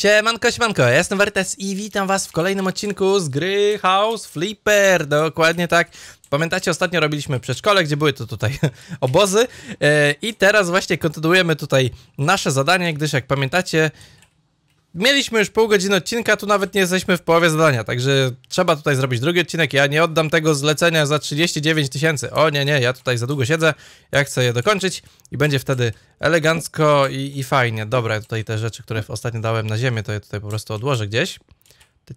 Siemanko, siemanko, ja jestem Wertes i witam was w kolejnym odcinku z gry House Flipper, dokładnie tak. Pamiętacie, ostatnio robiliśmy przedszkole, gdzie były to tutaj obozy e, i teraz właśnie kontynuujemy tutaj nasze zadanie, gdyż jak pamiętacie, mieliśmy już pół godziny odcinka, tu nawet nie jesteśmy w połowie zadania, także trzeba tutaj zrobić drugi odcinek. Ja nie oddam tego zlecenia za 39 tysięcy. O nie, nie, ja tutaj za długo siedzę, ja chcę je dokończyć i będzie wtedy elegancko i, i fajnie. Dobra, tutaj te rzeczy, które ostatnio dałem na ziemię, to je tutaj po prostu odłożę gdzieś.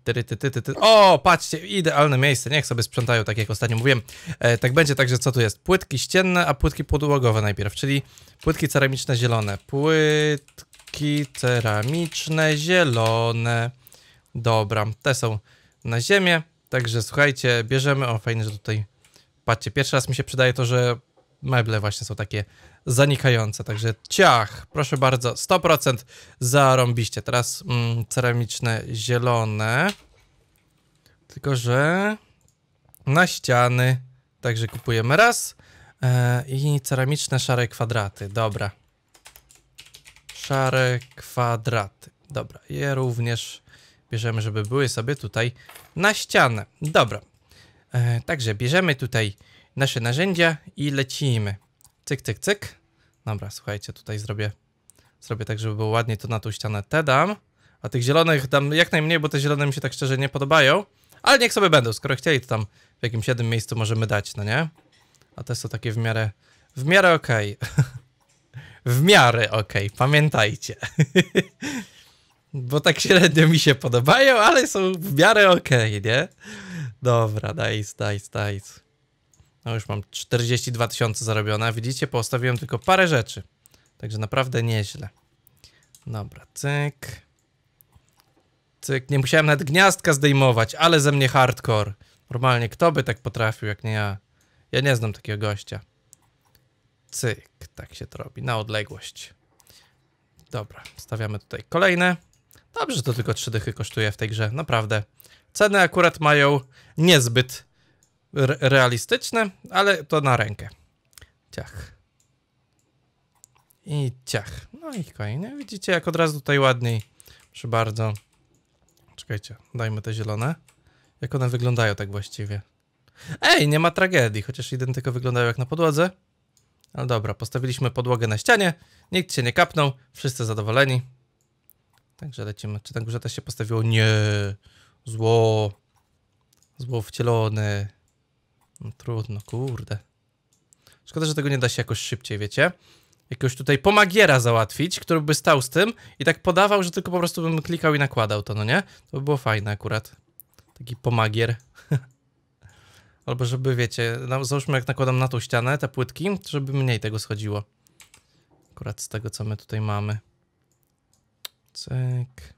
Ty, ty, ty, o, patrzcie, idealne miejsce. Niech sobie sprzątają, tak jak ostatnio mówiłem. E, tak będzie, także co tu jest? Płytki ścienne, a płytki podłogowe najpierw, czyli płytki ceramiczne zielone. Płytki Bloki ceramiczne, zielone. Dobra, te są na ziemię. Także słuchajcie, bierzemy. O, fajnie, że tutaj... Patrzcie, pierwszy raz mi się przydaje to, że meble właśnie są takie zanikające. Także ciach, proszę bardzo, 100% zarąbiście. Teraz mm, ceramiczne zielone. Tylko, że na ściany. Także kupujemy raz. Yy, I ceramiczne szare kwadraty. Dobra szare kwadraty. Dobra, je również bierzemy, żeby były sobie tutaj na ścianę. Dobra, e, także bierzemy tutaj nasze narzędzia i lecimy. Cyk, cyk, cyk. Dobra, słuchajcie, tutaj zrobię, zrobię tak, żeby było ładnie to na tą ścianę te dam, a tych zielonych dam jak najmniej, bo te zielone mi się tak szczerze nie podobają, ale niech sobie będą, skoro chcieli, to tam w jakimś jednym miejscu możemy dać, no nie? A te są takie w miarę, w miarę okej. Okay. w miarę ok, pamiętajcie. Bo tak średnio mi się podobają, ale są w miarę ok, nie? Dobra, nice, nice, nice. No już mam 42 tysiące zarobione, widzicie, postawiłem tylko parę rzeczy. Także naprawdę nieźle. Dobra, cyk. Cyk, nie musiałem nawet gniazdka zdejmować, ale ze mnie hardcore. Normalnie, kto by tak potrafił, jak nie ja? Ja nie znam takiego gościa. Cyk, tak się to robi, na odległość. Dobra, stawiamy tutaj kolejne. Dobrze, że to tylko trzy dychy kosztuje w tej grze, naprawdę. Ceny akurat mają niezbyt re realistyczne, ale to na rękę. Ciach. I ciach. No i kolejne. Widzicie, jak od razu tutaj ładniej. Proszę bardzo. Czekajcie, dajmy te zielone. Jak one wyglądają tak właściwie? Ej, nie ma tragedii, chociaż identyko wyglądają jak na podłodze. No dobra, postawiliśmy podłogę na ścianie, nikt się nie kapnął, wszyscy zadowoleni. Także lecimy. Czy na górze się postawiło? Nie. Zło. Zło wcielone. No trudno, kurde. Szkoda, że tego nie da się jakoś szybciej, wiecie? Jakiegoś tutaj pomagiera załatwić, który by stał z tym i tak podawał, że tylko po prostu bym klikał i nakładał to, no nie? To by było fajne akurat. Taki pomagier. Albo żeby, wiecie, no, załóżmy jak nakładam na tą ścianę te płytki, żeby mniej tego schodziło. Akurat z tego, co my tutaj mamy. Cyk.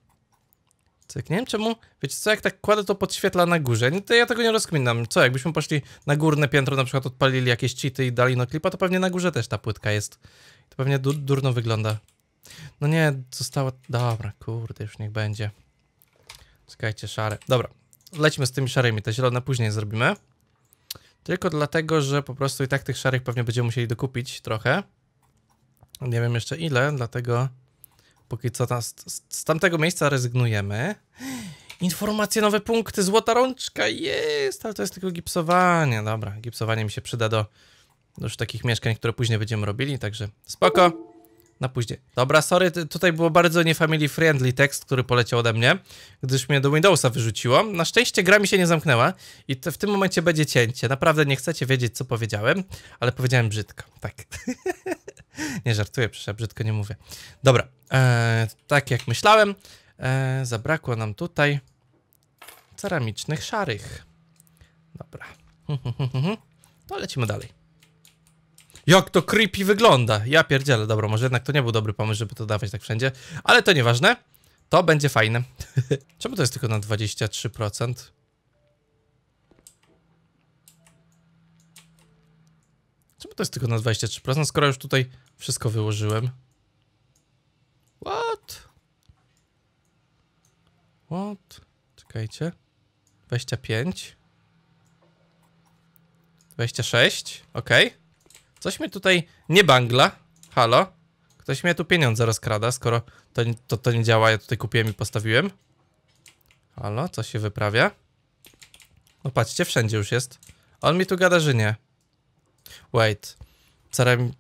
Cyk. Nie wiem czemu, wiecie co, jak tak kładę to podświetla na górze. Nie, to ja tego nie rozkminam. Co, jakbyśmy poszli na górne piętro, na przykład odpalili jakieś cheaty i dali no klipa, to pewnie na górze też ta płytka jest. To pewnie du durno wygląda. No nie, została... Dobra, kurde, już niech będzie. Czekajcie, szare. Dobra, lecimy z tymi szarymi, te zielone później zrobimy. Tylko dlatego, że po prostu i tak tych szarych pewnie będziemy musieli dokupić trochę. Nie wiem jeszcze ile, dlatego póki co tam, z, z tamtego miejsca rezygnujemy. Informacje, nowe punkty, złota rączka, jest, ale to jest tylko gipsowanie. Dobra, gipsowanie mi się przyda do, do już takich mieszkań, które później będziemy robili, także spoko na później. Dobra, sorry, tutaj było bardzo nie family friendly tekst, który poleciał ode mnie, gdyż mnie do Windowsa wyrzuciło. Na szczęście gra mi się nie zamknęła i w tym momencie będzie cięcie. Naprawdę nie chcecie wiedzieć, co powiedziałem, ale powiedziałem brzydko, tak. nie żartuję, przecież ja brzydko nie mówię. Dobra, e, tak jak myślałem, e, zabrakło nam tutaj ceramicznych szarych. Dobra. To lecimy dalej. Jak to creepy wygląda. Ja pierdzielę, dobra, może jednak to nie był dobry pomysł, żeby to dawać tak wszędzie, ale to nieważne. To będzie fajne. Czemu to jest tylko na 23%? Czemu to jest tylko na 23%, skoro już tutaj wszystko wyłożyłem? What? What? Czekajcie. 25. 26, ok. Coś mnie tutaj nie bangla. Halo? Ktoś mnie tu pieniądze rozkrada, skoro to, to, to nie działa, ja tutaj kupiłem i postawiłem. Halo, co się wyprawia? No patrzcie, wszędzie już jest. On mi tu gada, że nie. Wait. Ceram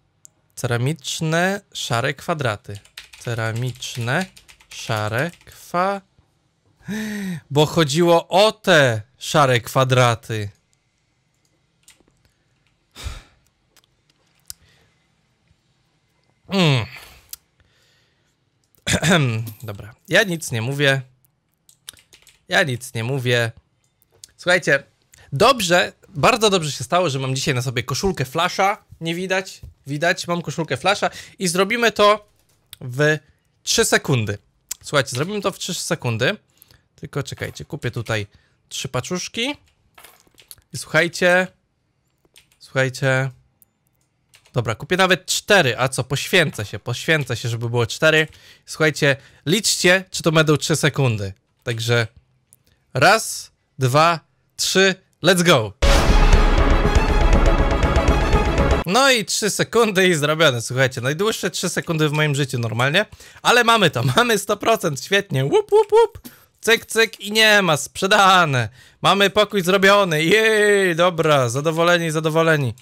ceramiczne szare kwadraty. Ceramiczne szare kwa... Bo chodziło o te szare kwadraty. Mm. Dobra, ja nic nie mówię. Ja nic nie mówię. Słuchajcie, dobrze, bardzo dobrze się stało, że mam dzisiaj na sobie koszulkę flasza. Nie widać, widać, mam koszulkę flasza i zrobimy to w 3 sekundy. Słuchajcie, zrobimy to w 3 sekundy. Tylko czekajcie, kupię tutaj trzy paczuszki. I słuchajcie, słuchajcie. Dobra, kupię nawet cztery. A co, poświęcę się, poświęcę się, żeby było cztery. Słuchajcie, liczcie, czy to będą trzy sekundy. Także raz, dwa, trzy, let's go! No i 3 sekundy i zrobione, słuchajcie, najdłuższe 3 sekundy w moim życiu normalnie, ale mamy to, mamy 100%, świetnie, łup, łup, łup, cyk, cyk i nie ma, sprzedane, mamy pokój zrobiony, jej, dobra, zadowoleni, zadowoleni.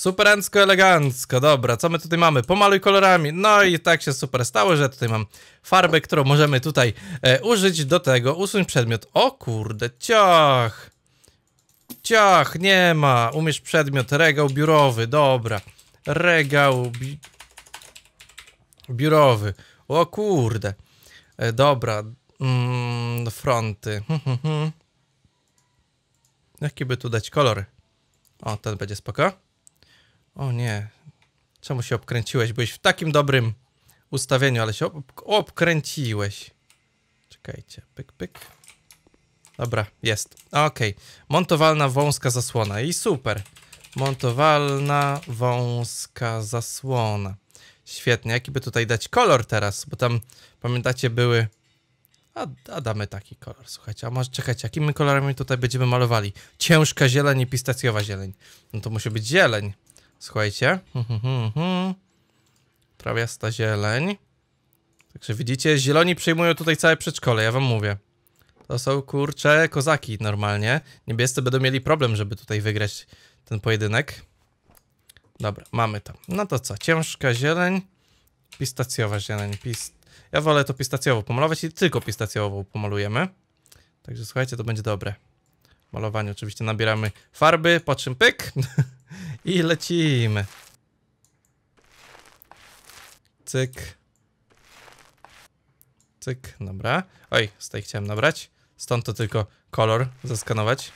Superancko elegancko, dobra, co my tutaj mamy? Pomaluj kolorami, no i tak się super stało, że tutaj mam farbę, którą możemy tutaj e, użyć do tego, usuń przedmiot, o kurde, ciach, ciach, nie ma, umiesz przedmiot, regał biurowy, dobra, regał bi biurowy, o kurde, e, dobra, mm, fronty, hm, hm, hm. jaki by tu dać kolor? O, ten będzie spoko. O nie. Czemu się obkręciłeś? Byłeś w takim dobrym ustawieniu, ale się ob obkręciłeś. Czekajcie. Pyk, pyk. Dobra, jest. Ok. Montowalna wąska zasłona. I super. Montowalna wąska zasłona. Świetnie. Jaki by tutaj dać kolor teraz? Bo tam, pamiętacie, były... A, a, damy taki kolor, słuchajcie. A może czekać, jakimi kolorami tutaj będziemy malowali? Ciężka zieleń i pistacjowa zieleń. No to musi być zieleń. Słuchajcie. Trawiasta zieleń. Także widzicie, zieloni przyjmują tutaj całe przedszkole, ja wam mówię. To są, kurcze, kozaki normalnie. Niebiescy będą mieli problem, żeby tutaj wygrać ten pojedynek. Dobra, mamy to. No to co, ciężka zieleń, pistacjowa zieleń. Pist... Ja wolę to pistacjowo pomalować i tylko pistacjową pomalujemy. Także słuchajcie, to będzie dobre. Malowanie oczywiście nabieramy farby, po czym pyk. I lecimy. Cyk. Cyk, dobra. Oj, z tej chciałem nabrać. Stąd to tylko kolor zaskanować.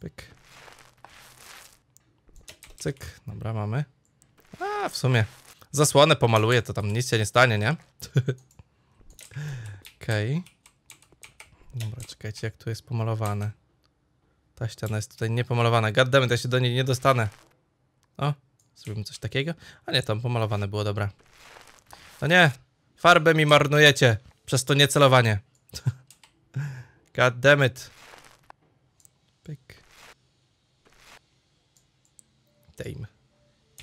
Pyk. Cyk, dobra, mamy. A, w sumie. Zasłonę pomaluję, to tam nic się nie stanie, nie? Okej. Okay. Dobra, czekajcie, jak tu jest pomalowane. Ta ściana jest tutaj niepomalowana. Goddammit, ja się do niej nie dostanę. O, zrobimy coś takiego. A nie, tam pomalowane było, dobra. No nie, farbę mi marnujecie. Przez to niecelowanie. Goddammit. Pyk. Dame.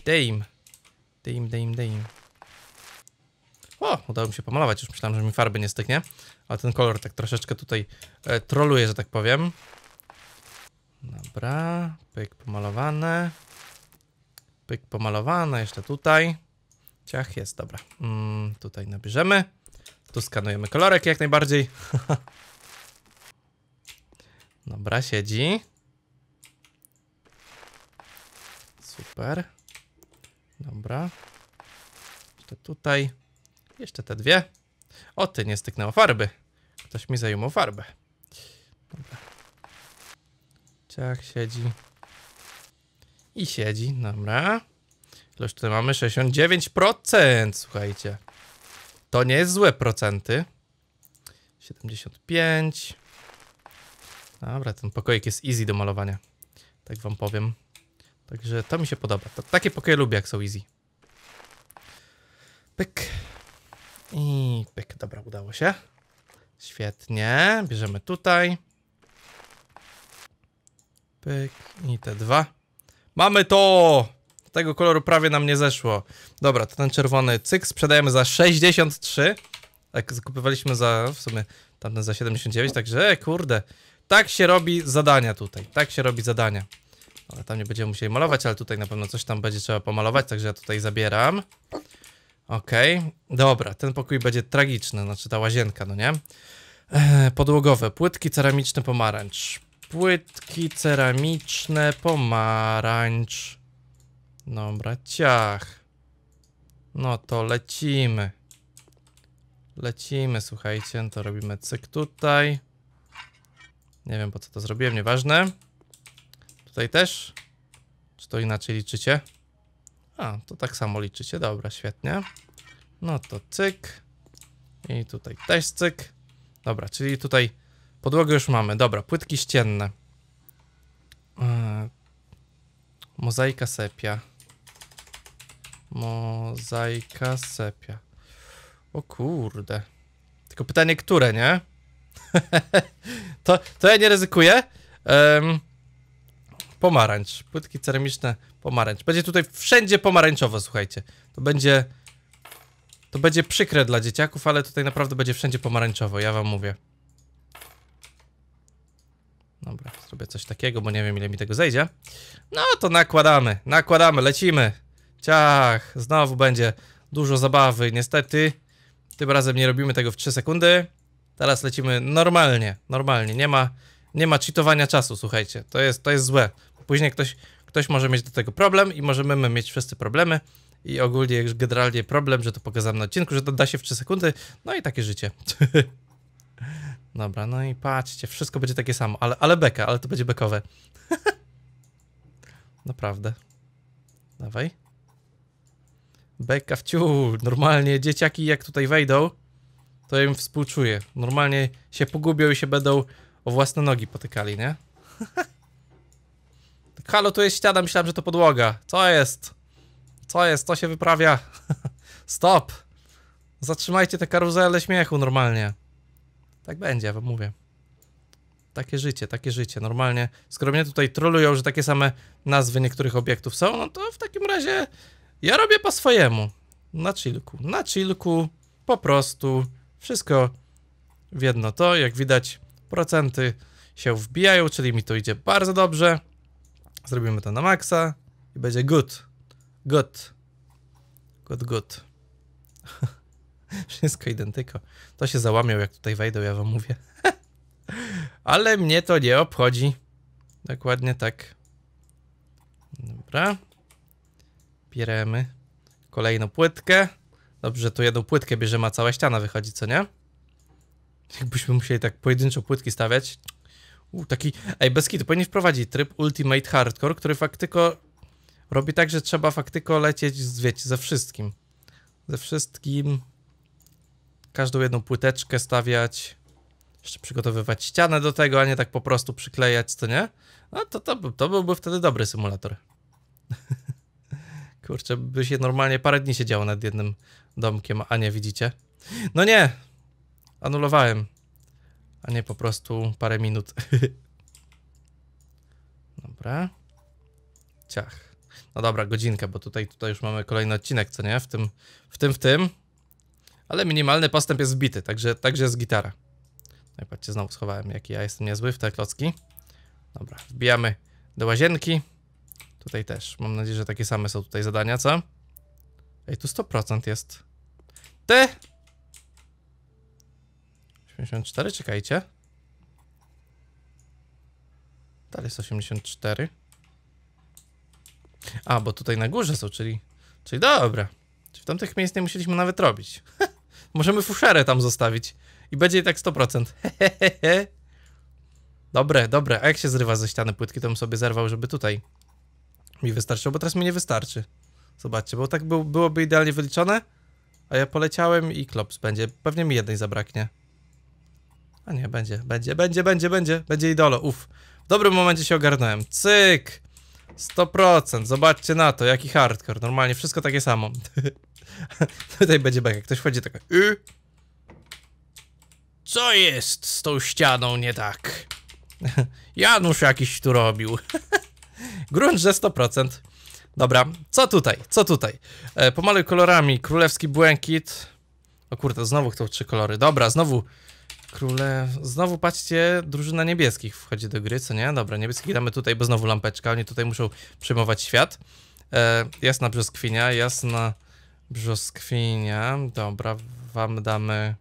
Dame. Dame, dame, dame. O, udało mi się pomalować, już myślałem, że mi farby nie styknie. Ale ten kolor tak troszeczkę tutaj e, troluje, że tak powiem. Dobra, pyk pomalowane. Pyk pomalowane, jeszcze tutaj. Ciach, jest, dobra. Mm, tutaj nabierzemy. Tu skanujemy kolorek jak najbardziej. dobra, siedzi. Super. Dobra. Jeszcze tutaj. Jeszcze te dwie. O, ty, nie styknęło farby. Ktoś mi zajmował farbę. Dobra. Tak, siedzi. I siedzi, dobra. Ilość tutaj mamy 69%, słuchajcie. To nie jest złe procenty. 75. Dobra, ten pokoik jest easy do malowania. Tak wam powiem. Także to mi się podoba. To, takie pokoje lubię, jak są easy. Pyk. I pyk. Dobra, udało się. Świetnie. Bierzemy tutaj. Pyk i te dwa. Mamy to! Tego koloru prawie nam nie zeszło. Dobra, to ten czerwony cyk sprzedajemy za 63. Tak, zakupywaliśmy za w sumie tamten za 79, także e, kurde. Tak się robi zadania tutaj. Tak się robi zadania. Ale tam nie będziemy musieli malować, ale tutaj na pewno coś tam będzie trzeba pomalować, także ja tutaj zabieram. Okej, okay. dobra, ten pokój będzie tragiczny, znaczy ta łazienka, no nie? E, podłogowe, płytki, ceramiczny pomarańcz płytki ceramiczne, pomarańcz. Dobra, ciach. No to lecimy. Lecimy, słuchajcie, to robimy cyk tutaj. Nie wiem po co to zrobiłem, nieważne. Tutaj też? Czy to inaczej liczycie? A, to tak samo liczycie, dobra, świetnie. No to cyk. I tutaj też cyk. Dobra, czyli tutaj Podłogę już mamy. Dobra, płytki ścienne. Yy, mozaika sepia. Mozaika sepia. O kurde. Tylko pytanie, które, nie? to, to ja nie ryzykuję. Um, pomarańcz. Płytki ceramiczne, pomarańcz. Będzie tutaj wszędzie pomarańczowo, słuchajcie. To będzie... To będzie przykre dla dzieciaków, ale tutaj naprawdę będzie wszędzie pomarańczowo, ja wam mówię. sobie coś takiego, bo nie wiem ile mi tego zejdzie. No to nakładamy, nakładamy, lecimy. Ciach, znowu będzie dużo zabawy, niestety. Tym razem nie robimy tego w 3 sekundy. Teraz lecimy normalnie, normalnie, nie ma, nie ma cheatowania czasu, słuchajcie. To jest, to jest złe. Później ktoś, ktoś może mieć do tego problem i możemy my mieć wszyscy problemy. I ogólnie generalnie problem, że to pokazałem na odcinku, że to da się w 3 sekundy. No i takie życie. Dobra, no i patrzcie, wszystko będzie takie samo, ale, ale beka, ale to będzie bekowe. Naprawdę. Dawaj. Beka w Normalnie dzieciaki jak tutaj wejdą, to ja im współczuję. Normalnie się pogubią i się będą o własne nogi potykali, nie? Halo, tu jest ściana, myślałem, że to podłoga. Co jest? Co jest? Co się wyprawia? Stop! Zatrzymajcie te karuzele śmiechu normalnie. Tak będzie, ja wam mówię. Takie życie, takie życie. Normalnie, skoro mnie tutaj trolują, że takie same nazwy niektórych obiektów są, no to w takim razie ja robię po swojemu. Na chillku, na chillku, po prostu. Wszystko w jedno to, jak widać, procenty się wbijają, czyli mi to idzie bardzo dobrze. Zrobimy to na maksa i będzie good. Good. Good, good. Wszystko identyko. To się załamiał, jak tutaj wejdą, ja wam mówię. Ale mnie to nie obchodzi. Dokładnie tak. Dobra. Bieremy kolejną płytkę. Dobrze, tu jedną płytkę bierzemy, cała ściana wychodzi, co nie? Jakbyśmy musieli tak pojedynczo płytki stawiać. U, taki... Ej, bez to powinien wprowadzić tryb Ultimate Hardcore, który faktyko robi tak, że trzeba faktyko lecieć, z, wiecie, ze wszystkim. Ze wszystkim każdą jedną płyteczkę stawiać, jeszcze przygotowywać ścianę do tego, a nie tak po prostu przyklejać, co nie? No to, to, to byłby wtedy dobry symulator. Kurczę, by się normalnie parę dni siedziało nad jednym domkiem, a nie widzicie. No nie! Anulowałem. A nie po prostu parę minut. dobra. Ciach. No dobra, godzinkę, bo tutaj, tutaj już mamy kolejny odcinek, co nie? W tym, w tym, w tym ale minimalny postęp jest wbity, także, także jest gitara. No i patrzcie, znowu schowałem, jaki ja jestem niezły w te klocki. Dobra, wbijamy do łazienki. Tutaj też, mam nadzieję, że takie same są tutaj zadania, co? Ej, tu 100% jest. Ty! 84, czekajcie. Dalej jest 84. A, bo tutaj na górze są, czyli... Czyli dobra. Czyli w tamtych miejsc nie musieliśmy nawet robić. Możemy fuszerę tam zostawić. I będzie i tak 100%. Hehehe. Dobre, dobre. A jak się zrywa ze ściany płytki, to bym sobie zerwał, żeby tutaj mi wystarczyło, bo teraz mi nie wystarczy. Zobaczcie, bo tak był, byłoby idealnie wyliczone, a ja poleciałem i klops będzie. Pewnie mi jednej zabraknie. A nie, będzie, będzie, będzie, będzie, będzie, będzie idolo, uff. W dobrym momencie się ogarnąłem. Cyk! 100%, zobaczcie na to, jaki hardcore. Normalnie wszystko takie samo. Tutaj będzie bek, jak ktoś wchodzi tak. Y? Co jest z tą ścianą nie tak? Janusz jakiś tu robił. Grunt, że 100%. Dobra, co tutaj? Co tutaj? E, pomaluj kolorami. Królewski błękit. O kurde, znowu chcą trzy kolory. Dobra, znowu króle... Znowu, patrzcie, drużyna niebieskich wchodzi do gry, co nie? Dobra, niebieskich damy tutaj, bo znowu lampeczka. Oni tutaj muszą przejmować świat. E, jasna brzoskwinia, jasna Brzoskwinia. Dobra, wam damy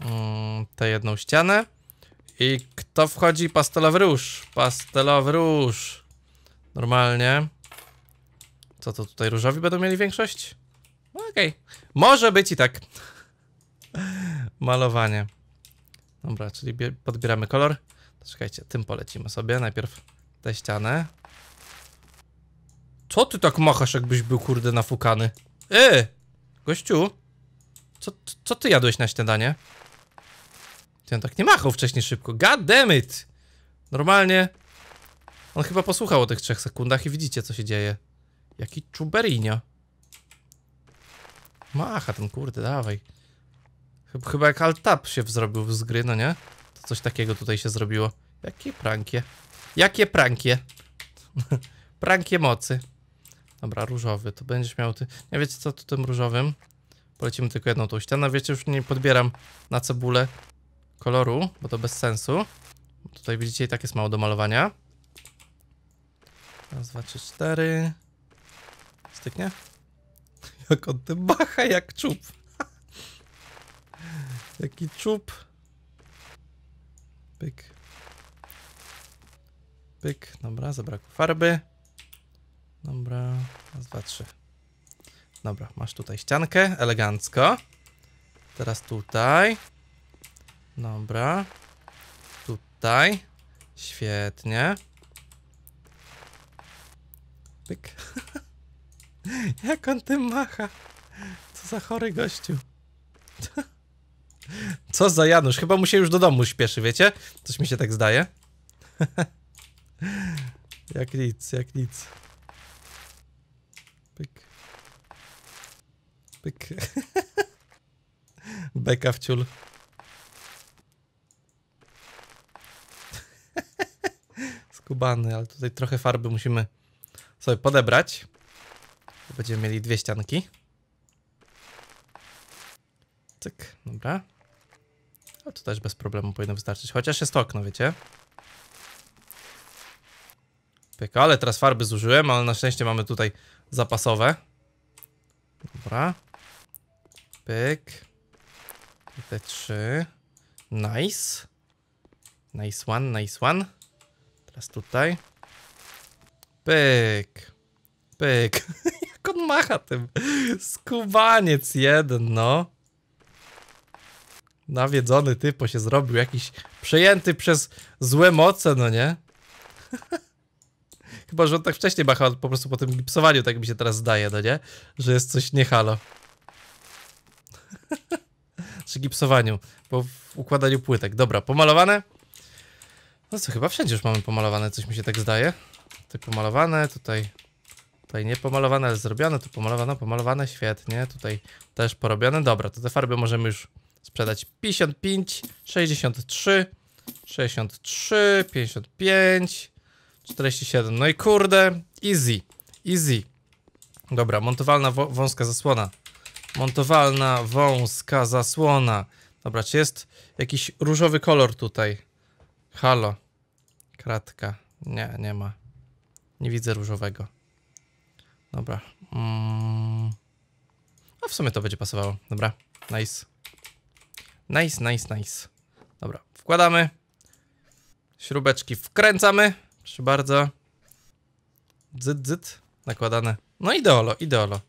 mm, tę jedną ścianę. I kto wchodzi? Pastelowy róż. Pastelowy róż. Normalnie. Co to tutaj? Różowi będą mieli większość? No, okej. Okay. Może być i tak. Malowanie. Dobra, czyli podbieramy kolor. Czekajcie, tym polecimy sobie. Najpierw tę ścianę. Co ty tak machasz, jakbyś był kurde nafukany? E! Gościu! Co, co ty jadłeś na śniadanie? Ty on tak nie machał wcześniej szybko. God damn it! Normalnie. On chyba posłuchał o tych trzech sekundach i widzicie co się dzieje. Jaki czuberinio. Macha ten kurde, dawaj. Chyba jak altap się zrobił z gry, no nie? To coś takiego tutaj się zrobiło. Jakie prankie. Jakie prankie. prankie mocy. Dobra, różowy, to będziesz miał ty... Nie wiecie co, to tym różowym polecimy tylko jedną tą ścianę. Wiecie, już nie podbieram na cebulę koloru, bo to bez sensu. Tutaj widzicie, i tak jest mało do malowania. Raz, dwa, trzy, cztery. Styknie? Jak on ty bacha, jak czub. Jaki czub. Pyk. Pyk, dobra, zabrakło farby. Dobra, raz, dwa, trzy. Dobra, masz tutaj ściankę, elegancko. Teraz tutaj. Dobra. Tutaj. Świetnie. Pyk. Jak on tym macha? Co za chory gościu. Co za Janusz? Chyba mu się już do domu śpieszy, wiecie? Coś mi się tak zdaje. jak nic, jak nic. Pyk. Pyk. Beka w ciul. Skubany, ale tutaj trochę farby musimy sobie podebrać. Będziemy mieli dwie ścianki. Cyk, dobra. A to też bez problemu powinno wystarczyć. Chociaż jest okno, wiecie? Ale teraz farby zużyłem, ale na szczęście mamy tutaj zapasowe. Dobra. Pyk. I te trzy. Nice. Nice one, nice one. Teraz tutaj. Pyk. Pyk. Jak on macha tym. Skubaniec jeden, no. Nawiedzony typo się zrobił. Jakiś przejęty przez złe moce, no nie? chyba, że on tak wcześniej machał, po prostu po tym gipsowaniu, tak mi się teraz zdaje, no nie? Że jest coś niehalo. Przy gipsowaniu, po układaniu płytek. Dobra, pomalowane? No co, chyba wszędzie już mamy pomalowane, coś mi się tak zdaje. Tutaj pomalowane, tutaj... Tutaj nie pomalowane, ale zrobione, tu pomalowane, pomalowane, świetnie. Tutaj też porobione. Dobra, to te farby możemy już sprzedać 55, 63, 63, 55, 47. No i kurde, easy, easy. Dobra, montowalna wąska zasłona. Montowalna wąska zasłona. Dobra, czy jest jakiś różowy kolor tutaj? Halo. Kratka. Nie, nie ma. Nie widzę różowego. Dobra. Mm. w sumie to będzie pasowało. Dobra, nice. Nice, nice, nice. Dobra, wkładamy. Śrubeczki wkręcamy. Proszę bardzo. Dzyt, dzyt. Nakładane. No ideolo, ideolo.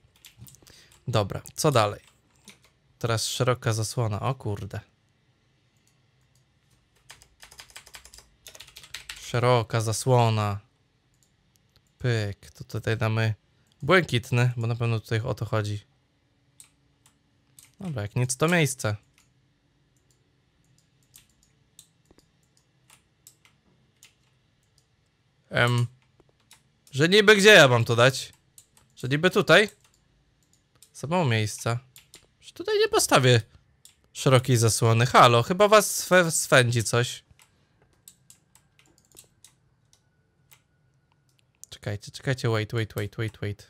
Dobra, co dalej? Teraz szeroka zasłona. O kurde. Szeroka zasłona. Pyk. To tutaj damy błękitny, bo na pewno tutaj o to chodzi. Dobra, jak nic to miejsce. Um, że niby gdzie ja mam to dać? Że niby tutaj? Za mało miejsca. Że tutaj nie postawię szerokiej zasłony. Halo, chyba was swe swędzi coś. Czekajcie, czekajcie, wait, wait, wait, wait, wait.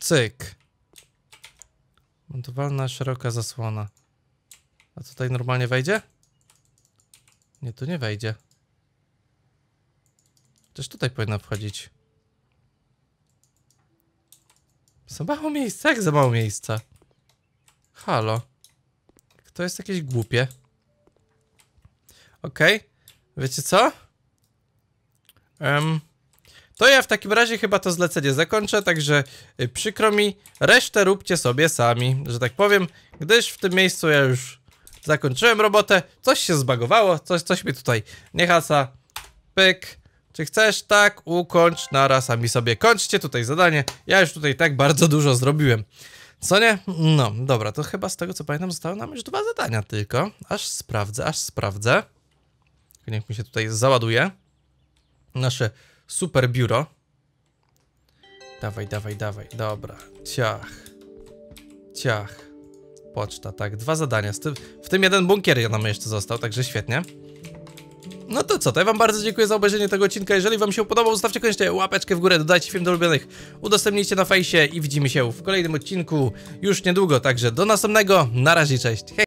Cyk. Montowalna szeroka zasłona. A tutaj normalnie wejdzie? Nie, tu nie wejdzie. Też tutaj powinna wchodzić. Za mało miejsca? Jak za mało miejsca? Halo. To jest jakieś głupie. Okej. Okay. Wiecie co? Um, to ja w takim razie chyba to zlecenie zakończę, także y, przykro mi, resztę róbcie sobie sami, że tak powiem, gdyż w tym miejscu ja już zakończyłem robotę, coś się zbagowało, coś, coś mi tutaj nie hasa, pyk, czy chcesz? Tak, ukończ naraz, mi sobie kończcie tutaj zadanie, ja już tutaj tak bardzo dużo zrobiłem. Co nie? No, dobra, to chyba z tego co pamiętam zostały nam już dwa zadania tylko. Aż sprawdzę, aż sprawdzę. Niech mi się tutaj załaduje. Nasze super biuro. Dawaj, dawaj, dawaj. Dobra. Ciach. Ciach. Poczta, tak, dwa zadania. W tym jeden bunkier nam jeszcze został, także świetnie. No to co, to ja wam bardzo dziękuję za obejrzenie tego odcinka. Jeżeli wam się podobał, zostawcie koniecznie łapeczkę w górę, dodajcie film do ulubionych, udostępnijcie na fejsie i widzimy się w kolejnym odcinku już niedługo. Także do następnego, na razie, cześć. Hej.